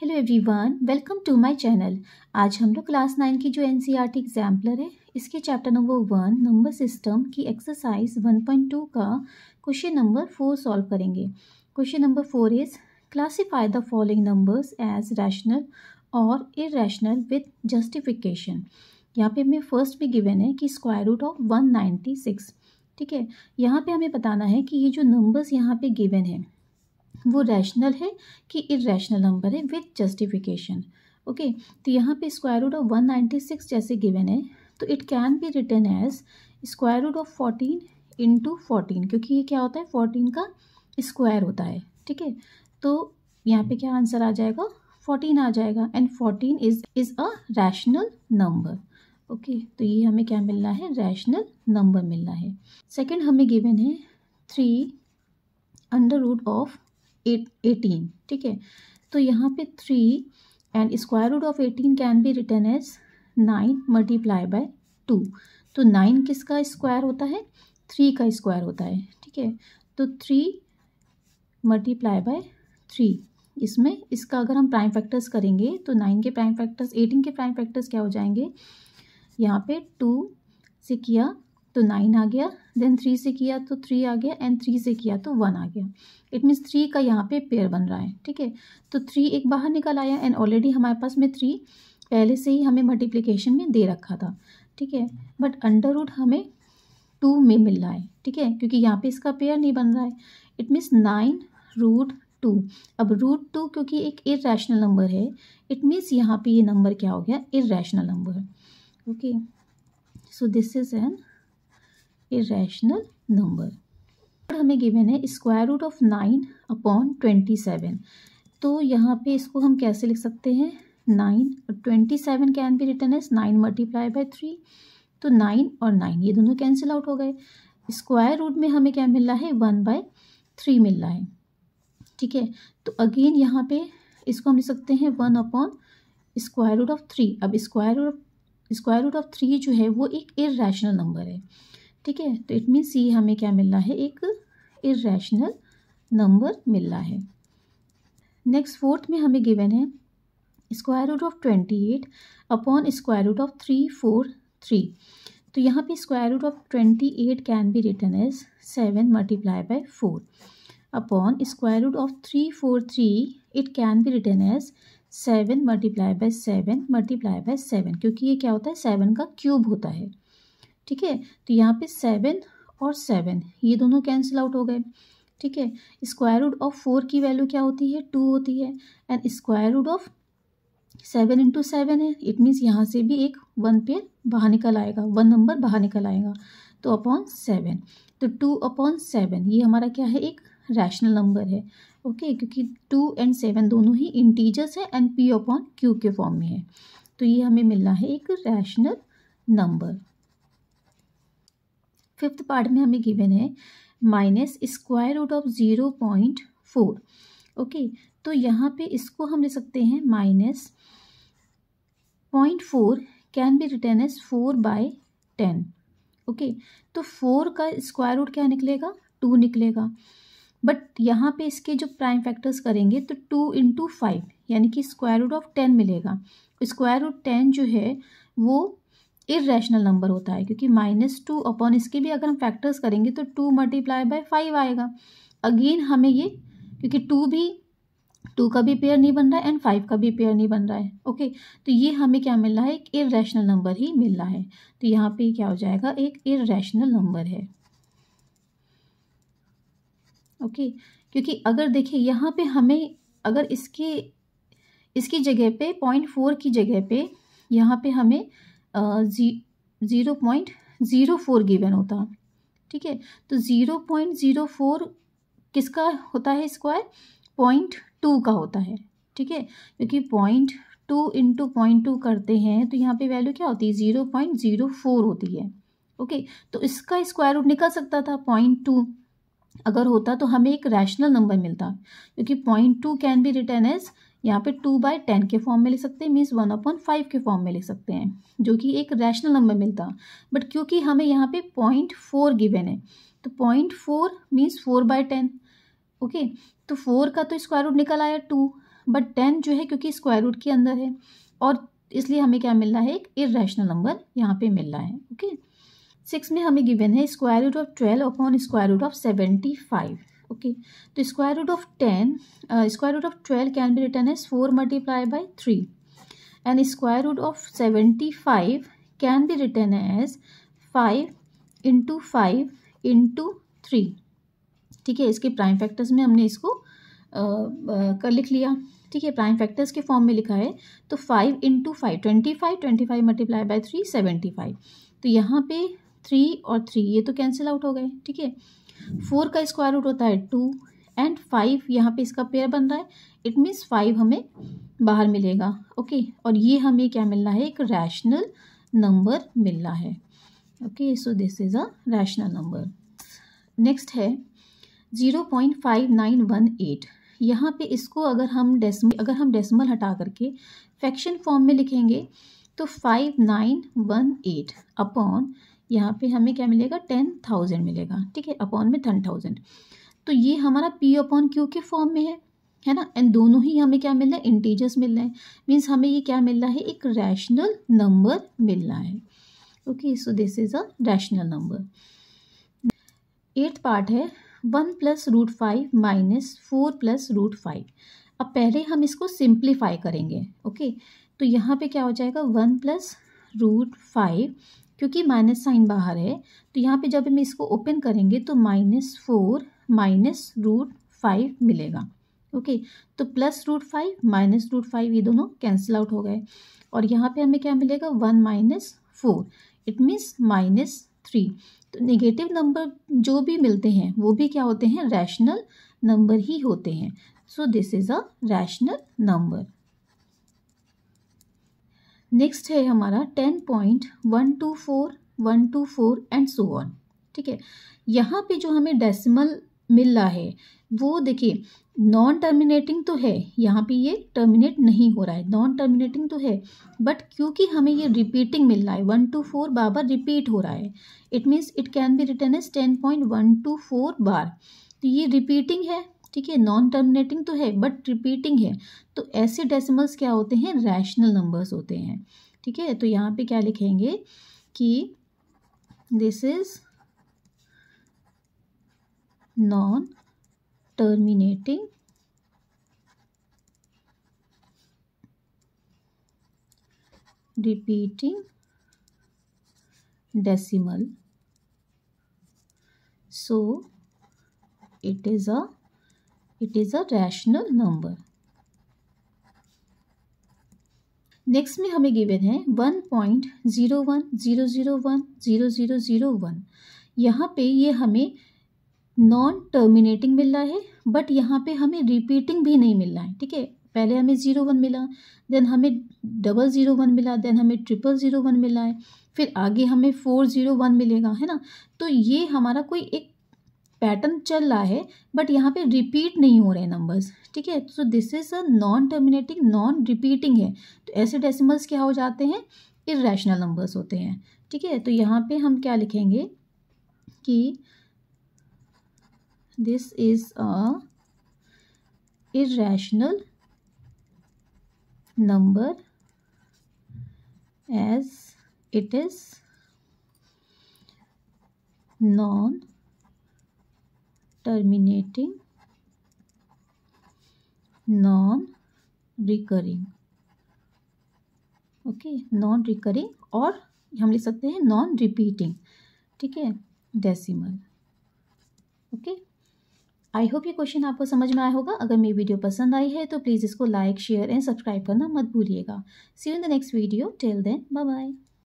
Hello everyone welcome to my channel आज हम लोग क्लास नाइन की जो N C R T exemplar है इसके chapter number one number system की एक्सरसाइज वन पॉइंट टू का क्वेश्चन नंबर फोर सॉल्व करेंगे question number four is classify the following numbers as rational और इरेशनल विथ जस्टिफिकेशन यहाँ पे हमें first भी गिवन है कि square root of one ninety six ठीक है यहाँ पर हमें बताना है कि ये जो नंबर्स यहाँ पर गिवन है वो रैशनल है कि इरेशनल नंबर है विथ जस्टिफिकेशन ओके तो यहाँ पे square root of one ninety six जैसे गिवन है तो it can be written as square root of fourteen into fourteen क्योंकि ये क्या होता है फोर्टीन का स्क्वायर होता है ठीक है तो यहाँ पे क्या आंसर आ जाएगा फोर्टीन आ जाएगा and fourteen is is a rational number okay तो ये हमें क्या मिलना है रैशनल नंबर मिलना है सेकेंड हमें गिवन है three under root of eight eighteen ठीक है तो यहाँ पे three and square root of eighteen can be written as nine multiply by two तो नाइन किसका स्क्वायर होता है थ्री का स्क्वायर होता है ठीक है तो थ्री मल्टीप्लाई बाय थ्री इसमें इसका अगर हम प्राइम फैक्टर्स करेंगे तो नाइन के प्राइम फैक्टर्स एटीन के प्राइम फैक्टर्स क्या हो जाएंगे यहाँ पे टू से किया तो नाइन आ गया देन थ्री से किया तो थ्री आ गया एंड थ्री से किया तो वन आ गया इट मीन्स थ्री का यहाँ पे पेयर बन रहा है ठीक है तो थ्री एक बाहर निकल आया एंड ऑलरेडी हमारे पास में थ्री पहले से ही हमें मल्टीप्लीकेशन में दे रखा था ठीक है बट अंडर रूट हमें टू में मिल रहा है ठीक है क्योंकि यहाँ पे इसका पेयर नहीं बन रहा है it means nine root two अब रूट टू क्योंकि एक इरेशनल नंबर है इट मीन्स यहाँ पे ये नंबर क्या हो गया irrational number okay so this is an irrational number और हमें गिवन है square root of nine upon twenty seven तो यहाँ पे इसको हम कैसे लिख सकते हैं नाइन और twenty seven can be written as nine multiply by three तो नाइन और नाइन ये दोनों कैंसिल आउट हो गए स्क्वायर रूट में हमें क्या मिल रहा है वन बाय थ्री मिल रहा है ठीक है तो अगेन यहाँ पे इसको हम लिख सकते हैं one upon square root of three अब square root square root of three जो है वो एक इेशनल नंबर है ठीक है तो इट मीन्स ये हमें क्या मिल रहा है एक इरेशनल नंबर मिल रहा है नेक्स्ट फोर्थ में हमें गिवन है square root of twenty eight upon square root of three four three तो यहाँ पे square root of twenty eight can be written as seven multiply by four upon square root of three four three it can be written as seven multiply by seven multiply by seven क्योंकि ये क्या होता है seven का cube होता है ठीक है तो यहाँ पे सेवन और सेवन ये दोनों कैंसिल आउट हो गए ठीक है स्क्वायर रूट ऑफ फोर की वैल्यू क्या होती है टू होती है and square root of seven into seven है इट मीन्स यहाँ से भी एक वन पेयर बाहर निकल आएगा वन नंबर बाहर निकल आएगा तो अपॉन सेवन तो टू अपॉन सेवन ये हमारा क्या है एक रैशनल नंबर है ओके okay, क्योंकि टू एंड सेवन दोनों ही इंटीजर्स है एंड पी अपॉन क्यू के फॉर्म में है तो ये हमें मिलना है एक रैशनल नंबर फिफ्थ पार्ट में हमें गिवन है minus square root of zero point four okay तो यहाँ पे इसको हम ले सकते हैं minus point four can be written as four by ten okay तो फोर का स्क्वायर रूट क्या निकलेगा टू निकलेगा बट यहाँ पे इसके जो प्राइम फैक्टर्स करेंगे तो टू इंटू फाइव यानी कि स्क्वायर रूट ऑफ टेन मिलेगा स्क्वायर रूट टेन जो है वो इरेशनल नंबर होता है क्योंकि माइनस टू अपॉन इसके भी अगर हम फैक्टर्स करेंगे तो टू मल्टीप्लाई बाय फाइव आएगा अगेन हमें ये क्योंकि टू भी टू का भी पेयर नहीं बन रहा है एंड फाइव का भी पेयर नहीं बन रहा है ओके तो ये हमें क्या मिल रहा है एक इरेशनल नंबर ही मिल रहा है तो यहाँ पे क्या हो जाएगा एक इरेशनल नंबर है ओके क्योंकि अगर देखिए यहाँ पे हमें अगर इसके इसकी जगह पे पॉइंट फोर की जगह पे यहाँ पे हमें zero point zero four given होता ठीक है तो ज़ीरो पॉइंट ज़ीरो फोर किसका होता है स्क्वायर पॉइंट टू का होता है ठीक है क्योंकि point two into point two करते हैं तो यहाँ पे वैल्यू क्या होती है ज़ीरो पॉइंट ज़ीरो फोर होती है ओके तो इसका स्क्वायर रूट निकल सकता था पॉइंट टू अगर होता तो हमें एक रैशनल नंबर मिलता क्योंकि point two can be written as यहाँ पे टू बाई टेन के फॉर्म में लिख सकते हैं मीन्स वन अपॉइंट फाइव के फॉर्म में लिख सकते हैं जो कि एक रैशनल नंबर मिलता बट क्योंकि हमें यहाँ पे पॉइंट फोर गिवेन है तो point four means four by ten okay तो फोर का तो स्क्वायर रूट निकल आया टू बट टेन जो है क्योंकि स्क्वायर रूट के अंदर है और इसलिए हमें क्या मिल रहा है एक इरेशनल नंबर यहाँ पे मिल रहा है ओके सिक्स में हमें गिवेन है square root of twelve upon square root of seventy five okay तो square root of ten square root of twelve can be written as four multiply by three and square root of seventy five can be written as five into five into three ठीक है इसके prime factors में हमने इसको uh, uh, कर लिख लिया ठीक है प्राइम फैक्टर्स के फॉर्म में लिखा है तो five into five twenty five twenty five multiply by three seventy five तो यहाँ पे थ्री और थ्री ये तो कैंसिल आउट हो गए ठीक है फोर का स्क्वायर रूट होता है टू एंड फाइव यहाँ पे इसका पेयर बन रहा है इट मीन्स फाइव हमें बाहर मिलेगा ओके okay? और ये हमें क्या मिलना है एक रैशनल नंबर मिलना है okay so this is a rational number next है zero point five nine one eight यहाँ पे इसको अगर हम डेसिमल अगर हम डेसिमल हटा करके फ्रैक्शन फॉर्म में लिखेंगे तो five nine one eight upon यहाँ पे हमें क्या मिलेगा टेन थाउजेंड मिलेगा ठीक है अपॉन में टेन थाउजेंड तो ये हमारा पी अपॉन क्यू के फॉर्म में है है ना एंड दोनों ही हमें क्या मिल रहा है इंटीजर्स मिल रहे हैं मीन्स हमें ये क्या मिल रहा है एक रैशनल नंबर मिल रहा है okay so this is a rational number eighth part है one plus root five minus four plus root five अब पहले हम इसको सिंप्लीफाई करेंगे ओके okay? तो यहाँ पे क्या हो जाएगा वन प्लस रूट फाइव क्योंकि माइनस साइन बाहर है तो यहाँ पे जब हम इसको ओपन करेंगे तो minus four minus root five मिलेगा ओके तो plus root five minus root five ये दोनों कैंसिल आउट हो गए और यहाँ पे हमें क्या मिलेगा one minus four it means minus three तो नेगेटिव नंबर जो भी मिलते हैं वो भी क्या होते हैं रैशनल नंबर ही होते हैं so this is a rational number next है हमारा ten point one two four one two four and so on ठीक है यहाँ पे जो हमें डेसिमल मिल रहा है वो देखिए नॉन टर्मिनेटिंग तो है यहाँ पे ये टर्मिनेट नहीं हो रहा है नॉन टर्मिनेटिंग तो है बट क्योंकि हमें ये रिपीटिंग मिल रहा है वन टू फोर बार बार रिपीट हो रहा है it means it can be written as ten point one two four bar तो ये रिपीटिंग है ठीक है नॉन टर्मिनेटिंग तो है बट रिपीटिंग है तो ऐसे डेसिमल्स क्या होते हैं रैशनल नंबर्स होते हैं ठीक है तो यहाँ पे क्या लिखेंगे कि this is non terminating repeating decimal so it is a It is a rational number. Next में हमें गिवन है one point zero one zero zero one zero zero zero one यहाँ पर ये हमें नॉन टर्मिनेटिंग मिल रहा है बट यहाँ पे हमें रिपीटिंग भी नहीं मिल रहा है ठीक है पहले हमें ज़ीरो वन मिला देन हमें डबल ज़ीरो वन मिला देन हमें ट्रिपल ज़ीरो वन मिला है फिर आगे हमें फोर ज़ीरो वन मिलेगा है ना तो ये हमारा कोई एक पैटर्न चल रहा है बट यहाँ पे रिपीट नहीं हो रहे हैं नंबर्स ठीक है so this is a non terminating non repeating है तो ऐसे डेसिमल्स क्या हो जाते हैं इरेशनल नंबर्स होते हैं ठीक है तो यहाँ पे हम क्या लिखेंगे कि this is a irrational number as it is non terminating non recurring okay non recurring और हम लिख सकते हैं नॉन रिपीटिंग ठीक है डेसिमल ओके आई होप ये क्वेश्चन आपको समझ में आया होगा अगर मेरी वीडियो पसंद आई है तो प्लीज़ इसको लाइक शेयर एंड सब्सक्राइब करना मत भूलिएगा see you in the next video till then bye bye